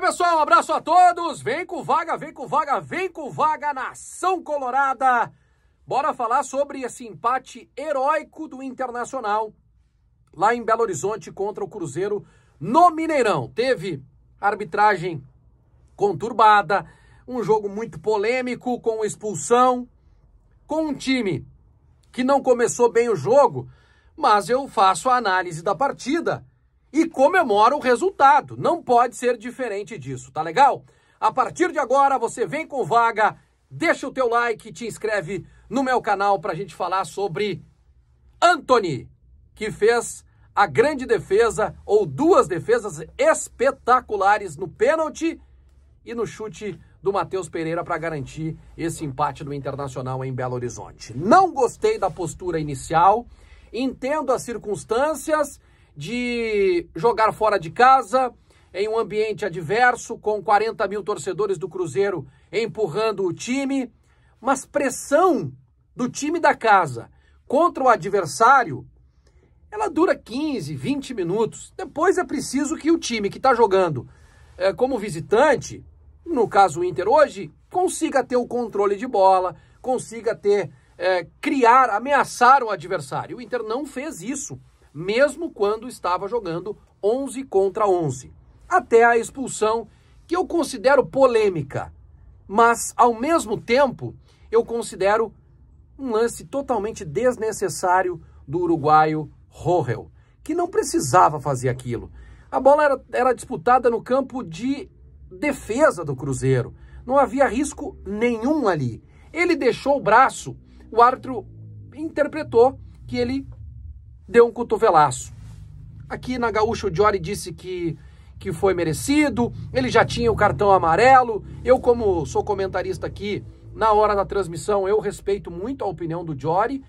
pessoal. Um abraço a todos. Vem com vaga, vem com vaga, vem com vaga, nação colorada. Bora falar sobre esse empate heróico do Internacional lá em Belo Horizonte contra o Cruzeiro no Mineirão. Teve arbitragem conturbada, um jogo muito polêmico, com expulsão, com um time que não começou bem o jogo, mas eu faço a análise da partida e comemora o resultado. Não pode ser diferente disso, tá legal? A partir de agora, você vem com vaga, deixa o teu like, te inscreve no meu canal para a gente falar sobre Anthony, que fez a grande defesa ou duas defesas espetaculares no pênalti e no chute do Matheus Pereira para garantir esse empate do Internacional em Belo Horizonte. Não gostei da postura inicial, entendo as circunstâncias de jogar fora de casa, em um ambiente adverso, com 40 mil torcedores do Cruzeiro empurrando o time, mas pressão do time da casa contra o adversário, ela dura 15, 20 minutos. Depois é preciso que o time que está jogando é, como visitante, no caso o Inter hoje, consiga ter o controle de bola, consiga ter é, criar, ameaçar o adversário. O Inter não fez isso mesmo quando estava jogando 11 contra 11. Até a expulsão, que eu considero polêmica, mas ao mesmo tempo eu considero um lance totalmente desnecessário do uruguaio Rohel, que não precisava fazer aquilo. A bola era, era disputada no campo de defesa do Cruzeiro. Não havia risco nenhum ali. Ele deixou o braço, o árbitro interpretou que ele deu um cotovelaço. Aqui na Gaúcha o Diori disse que que foi merecido, ele já tinha o cartão amarelo. Eu como sou comentarista aqui, na hora da transmissão, eu respeito muito a opinião do Jory.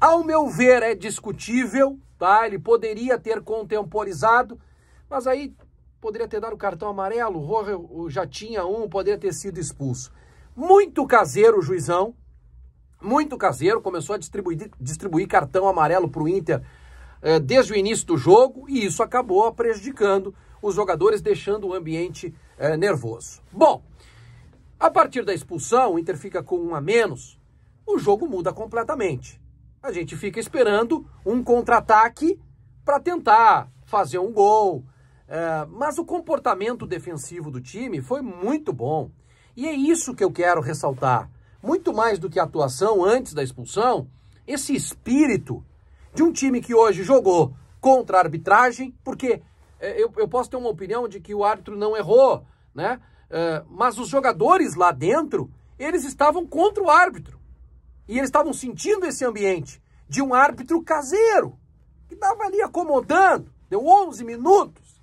Ao meu ver, é discutível, tá? Ele poderia ter contemporizado, mas aí poderia ter dado o cartão amarelo, o já tinha um, poderia ter sido expulso. Muito caseiro o juizão, muito caseiro, começou a distribuir, distribuir cartão amarelo para o Inter eh, desde o início do jogo e isso acabou prejudicando os jogadores, deixando o ambiente eh, nervoso. Bom, a partir da expulsão, o Inter fica com um a menos, o jogo muda completamente. A gente fica esperando um contra-ataque para tentar fazer um gol, eh, mas o comportamento defensivo do time foi muito bom. E é isso que eu quero ressaltar muito mais do que a atuação antes da expulsão, esse espírito de um time que hoje jogou contra a arbitragem, porque é, eu, eu, posso ter uma opinião de que o árbitro não errou, né? É, mas os jogadores lá dentro, eles estavam contra o árbitro. E eles estavam sentindo esse ambiente de um árbitro caseiro, que estava ali acomodando, deu 11 minutos.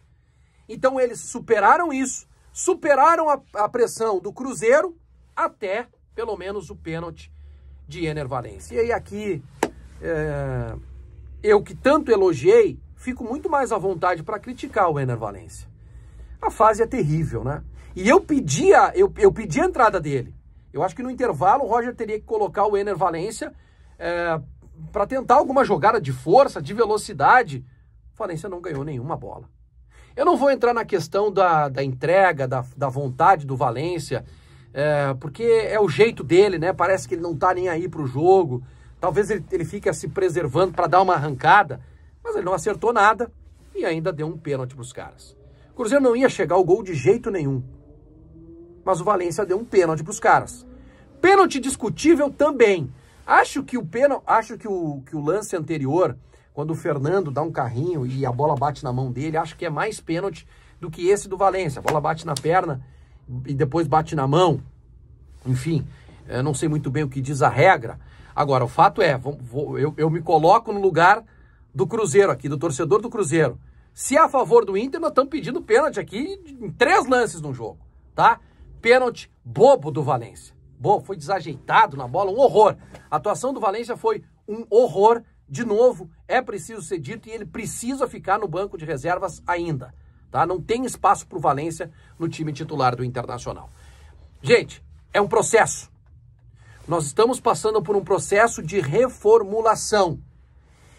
Então eles superaram isso, superaram a, a pressão do Cruzeiro até pelo menos o pênalti de Ener Valencia. E aí aqui, é, eu que tanto elogiei, fico muito mais à vontade para criticar o Ener Valencia. A fase é terrível, né? E eu pedia, eu, eu pedi a entrada dele. Eu acho que no intervalo o Roger teria que colocar o Ener Valencia é, para tentar alguma jogada de força, de velocidade. O Valencia não ganhou nenhuma bola. Eu não vou entrar na questão da, da entrega, da, da vontade do Valência, é, porque é o jeito dele, né? Parece que ele não tá nem aí pro jogo. Talvez ele, ele fique se preservando para dar uma arrancada, mas ele não acertou nada e ainda deu um pênalti pros caras. O Cruzeiro não ia chegar ao gol de jeito nenhum, mas o Valência deu um pênalti pros caras. Pênalti discutível também. Acho que o pênalti, acho que o, que o lance anterior, quando o Fernando dá um carrinho e a bola bate na mão dele, acho que é mais pênalti do que esse do Valência. A bola bate na perna e depois bate na mão. Enfim, eu não sei muito bem o que diz a regra. Agora, o fato é, vou, eu, eu me coloco no lugar do Cruzeiro aqui, do torcedor do Cruzeiro. Se é a favor do Inter, nós estamos pedindo pênalti aqui em três lances no jogo, tá? Pênalti bobo do Valência. Bom, foi desajeitado na bola, um horror. A atuação do Valência foi um horror. De novo, é preciso ser dito e ele precisa ficar no banco de reservas ainda. Tá? Não tem espaço para o Valência no time titular do Internacional. Gente, é um processo. Nós estamos passando por um processo de reformulação.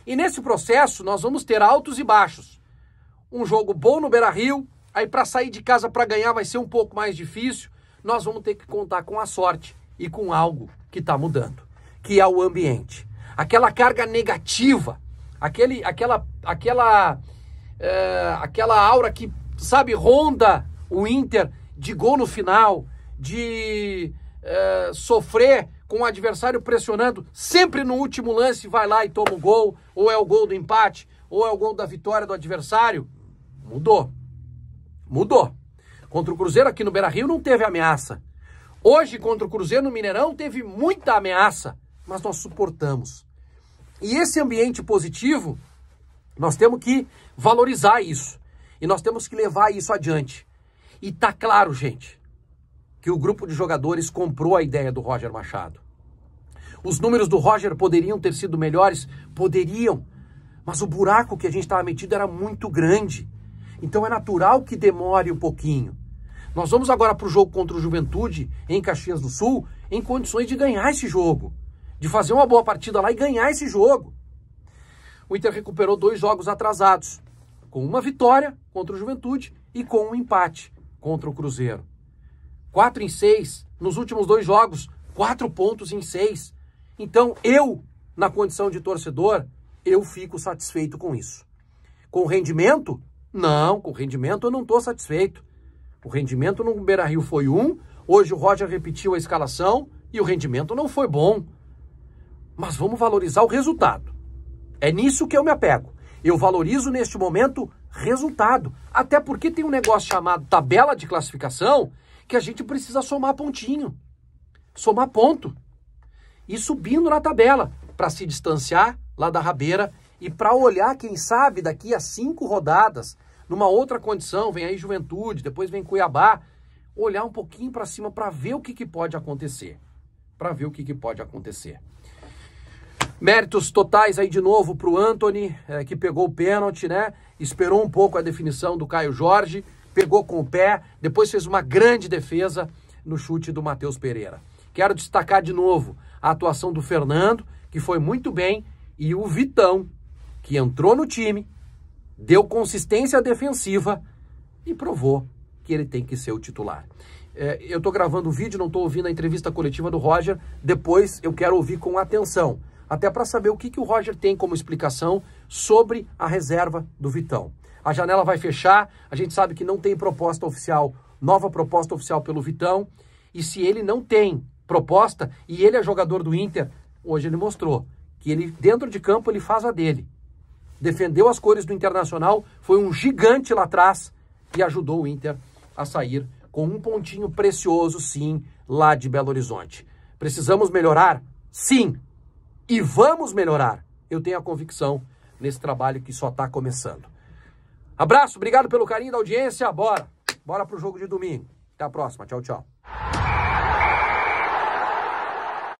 E nesse processo nós vamos ter altos e baixos. Um jogo bom no Beira-Rio, aí para sair de casa para ganhar vai ser um pouco mais difícil. Nós vamos ter que contar com a sorte e com algo que está mudando, que é o ambiente. Aquela carga negativa, aquele, aquela, aquela é, aquela aura que, sabe, ronda o Inter de gol no final, de é, sofrer com o adversário pressionando, sempre no último lance vai lá e toma o gol, ou é o gol do empate, ou é o gol da vitória do adversário. Mudou. Mudou. Contra o Cruzeiro aqui no Beira Rio não teve ameaça. Hoje, contra o Cruzeiro no Mineirão, teve muita ameaça, mas nós suportamos. E esse ambiente positivo nós temos que valorizar isso. E nós temos que levar isso adiante. E tá claro, gente, que o grupo de jogadores comprou a ideia do Roger Machado. Os números do Roger poderiam ter sido melhores? Poderiam. Mas o buraco que a gente estava metido era muito grande. Então é natural que demore um pouquinho. Nós vamos agora para o jogo contra o Juventude, em Caxias do Sul, em condições de ganhar esse jogo. De fazer uma boa partida lá e ganhar esse jogo o Inter recuperou dois jogos atrasados, com uma vitória contra o Juventude e com um empate contra o Cruzeiro. Quatro em seis, nos últimos dois jogos, quatro pontos em seis. Então eu, na condição de torcedor, eu fico satisfeito com isso. Com o rendimento? Não, com o rendimento eu não estou satisfeito. O rendimento no Beira-Rio foi um, hoje o Roger repetiu a escalação e o rendimento não foi bom. Mas vamos valorizar o resultado. É nisso que eu me apego. Eu valorizo neste momento resultado. Até porque tem um negócio chamado tabela de classificação que a gente precisa somar pontinho, somar ponto e subindo na tabela para se distanciar lá da rabeira e para olhar, quem sabe, daqui a cinco rodadas, numa outra condição, vem aí Juventude, depois vem Cuiabá, olhar um pouquinho para cima para ver o que, que pode acontecer. Para ver o que, que pode acontecer. Méritos totais aí de novo para o Anthony, é, que pegou o pênalti, né? Esperou um pouco a definição do Caio Jorge, pegou com o pé, depois fez uma grande defesa no chute do Matheus Pereira. Quero destacar de novo a atuação do Fernando, que foi muito bem, e o Vitão, que entrou no time, deu consistência defensiva e provou que ele tem que ser o titular. É, eu estou gravando o vídeo, não estou ouvindo a entrevista coletiva do Roger, depois eu quero ouvir com atenção até para saber o que, que o Roger tem como explicação sobre a reserva do Vitão. A janela vai fechar, a gente sabe que não tem proposta oficial, nova proposta oficial pelo Vitão, e se ele não tem proposta, e ele é jogador do Inter, hoje ele mostrou que ele, dentro de campo, ele faz a dele. Defendeu as cores do Internacional, foi um gigante lá atrás e ajudou o Inter a sair com um pontinho precioso, sim, lá de Belo Horizonte. Precisamos melhorar? Sim, e vamos melhorar. Eu tenho a convicção nesse trabalho que só está começando. Abraço, obrigado pelo carinho da audiência. Bora, bora pro jogo de domingo. Até a próxima. Tchau, tchau.